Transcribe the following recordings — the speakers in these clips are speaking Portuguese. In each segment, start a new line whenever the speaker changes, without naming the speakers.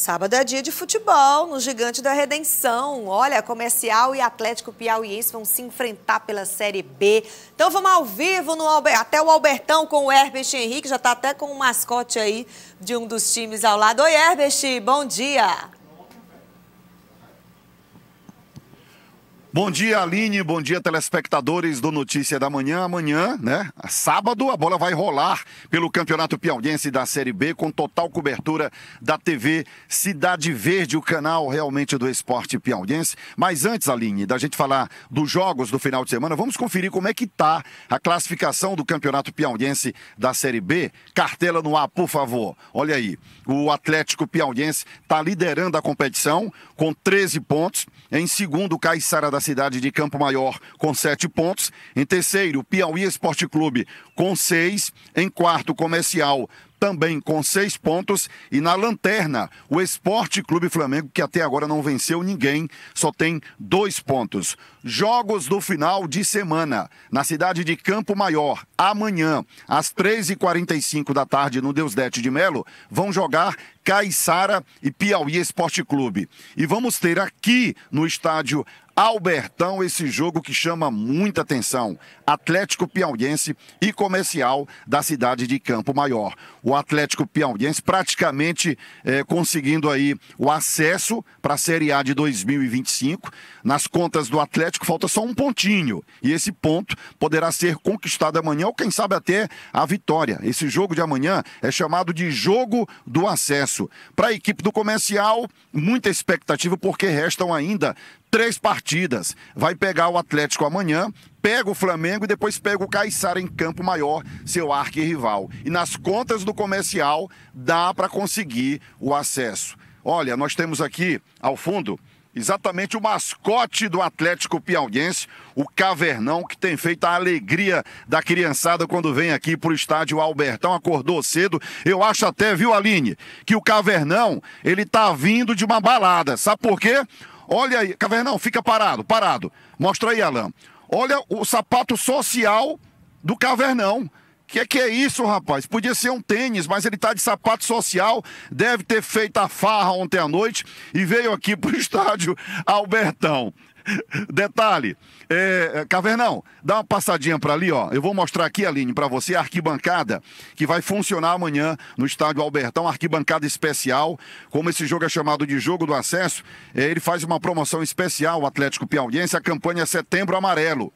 Sábado é dia de futebol no Gigante da Redenção. Olha, Comercial e Atlético Piauiense vão se enfrentar pela Série B. Então vamos ao vivo no Albert, até o Albertão com o Herbert Henrique, já está até com o mascote aí de um dos times ao lado. Oi, Herbert, bom dia. Bom dia, Aline. Bom dia, telespectadores do Notícia da Manhã. Amanhã, né? Sábado, a bola vai rolar pelo Campeonato Piauiense da Série B, com total cobertura da TV Cidade Verde, o canal realmente do esporte piauiense. Mas antes, Aline, da gente falar dos jogos do final de semana, vamos conferir como é que tá a classificação do Campeonato Piauiense da Série B. Cartela no ar, por favor. Olha aí, o Atlético Piauiense está liderando a competição com 13 pontos. Em segundo, o Caixara da da cidade de Campo Maior, com sete pontos. Em terceiro, Piauí Esporte Clube, com seis. Em quarto, Comercial, também com seis pontos. E na lanterna, o Esporte Clube Flamengo, que até agora não venceu ninguém, só tem dois pontos. Jogos do final de semana, na cidade de Campo Maior, amanhã, às 13h45 da tarde, no Deusdete de Melo, vão jogar Caiçara e Piauí Esporte Clube. E vamos ter aqui no estádio Albertão, esse jogo que chama muita atenção. Atlético Piauiense e Comercial da cidade de Campo Maior. O Atlético Piauiense praticamente é, conseguindo aí o acesso para a Série A de 2025. Nas contas do Atlético falta só um pontinho e esse ponto poderá ser conquistado amanhã ou quem sabe até a vitória. Esse jogo de amanhã é chamado de jogo do acesso. Para a equipe do Comercial, muita expectativa porque restam ainda três partidas. Vai pegar o Atlético amanhã, pega o Flamengo e depois pega o Caiçara em Campo Maior, seu arqui-rival. E nas contas do comercial dá para conseguir o acesso. Olha, nós temos aqui ao fundo exatamente o mascote do Atlético Piauiense, o Cavernão, que tem feito a alegria da criançada quando vem aqui para o estádio Albertão, acordou cedo. Eu acho até, viu, Aline, que o Cavernão, ele tá vindo de uma balada. Sabe por quê? Olha aí, Cavernão, fica parado, parado. Mostra aí, Alain. Olha o sapato social do Cavernão. Que é que é isso, rapaz? Podia ser um tênis, mas ele tá de sapato social, deve ter feito a farra ontem à noite e veio aqui pro estádio Albertão. Detalhe, é, é, Cavernão, dá uma passadinha para ali, ó. Eu vou mostrar aqui, Aline, para você a arquibancada que vai funcionar amanhã no estádio Albertão, arquibancada especial. Como esse jogo é chamado de Jogo do Acesso, é, ele faz uma promoção especial, o Atlético Piauiense, a campanha Setembro Amarelo.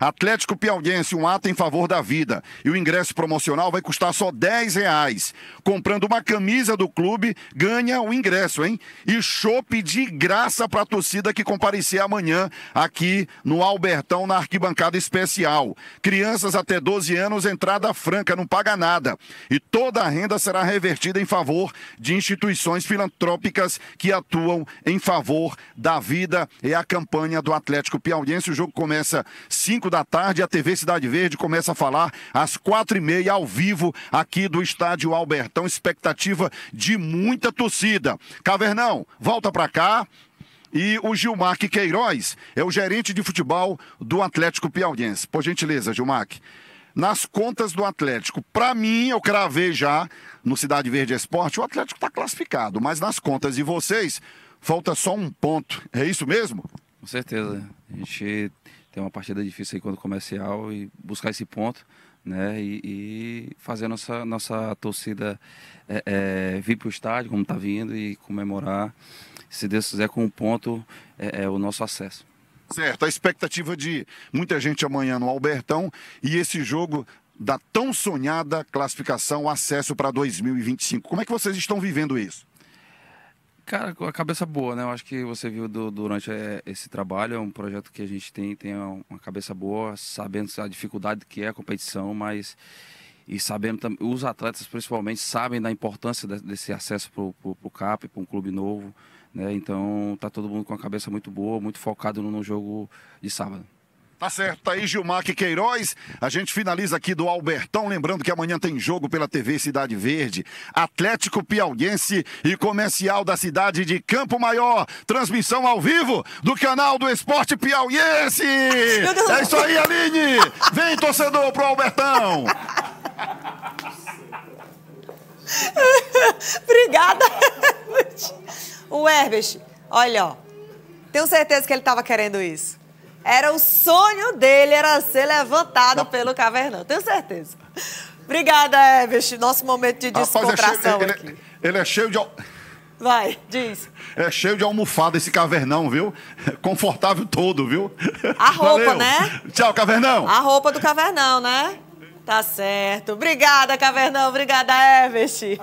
Atlético Piauiense, um ato em favor da vida. E o ingresso promocional vai custar só 10 reais. Comprando uma camisa do clube, ganha o ingresso, hein? E chope de graça para a torcida que comparecer amanhã aqui no Albertão, na arquibancada especial. Crianças até 12 anos, entrada franca, não paga nada. E toda a renda será revertida em favor de instituições filantrópicas que atuam em favor da vida. É a campanha do Atlético Piauiense. O jogo começa 5 5 da tarde, a TV Cidade Verde começa a falar às 4 e meia, ao vivo, aqui do Estádio Albertão. Expectativa de muita torcida. Cavernão, volta para cá. E o Gilmar Queiroz é o gerente de futebol do Atlético Piauiense. Por gentileza, Gilmar nas contas do Atlético. Para mim, eu cravei já no Cidade Verde Esporte, o Atlético está classificado, mas nas contas de vocês, falta só um ponto. É isso mesmo?
Com certeza. A gente ter uma partida difícil aí contra o comercial e buscar esse ponto. Né, e, e fazer a nossa, nossa torcida é, é, vir para o estádio, como está vindo, e comemorar, se Deus quiser, com um ponto, é, o nosso acesso. Certo, a
expectativa de muita gente amanhã no Albertão e esse jogo da tão sonhada classificação, acesso para 2025. Como é que vocês estão vivendo isso?
Cara, com a cabeça boa, né? Eu acho que você viu do, durante é, esse trabalho, é um projeto que a gente tem, tem uma cabeça boa, sabendo a dificuldade que é a competição, mas e sabendo também, os atletas principalmente sabem da importância desse acesso para o CAP, para um clube novo, né? Então tá todo mundo com a cabeça muito boa, muito focado no jogo de sábado.
Tá certo, tá aí Gilmar Queiroz. A gente finaliza aqui do Albertão, lembrando que amanhã tem jogo pela TV Cidade Verde, Atlético Piauiense e Comercial da cidade de Campo Maior. Transmissão ao vivo do canal do Esporte Piauiense. É isso aí, Aline. Vem torcedor pro Albertão. Obrigada. o Herbert, olha, ó. Tenho certeza que ele estava querendo isso. Era o sonho dele, era ser levantado Não. pelo Cavernão, tenho certeza.
Obrigada, Everest. Nosso momento de descontração Rapaz, é cheio,
ele, é- ele, é cheio de...
Vai, diz.
É cheio de almofada esse cavernão, viu? Confortável todo, viu? A roupa, Valeu. né? Tchau, cavernão. A roupa do cavernão, né? Tá certo. Obrigada, cavernão. Obrigada, Everest.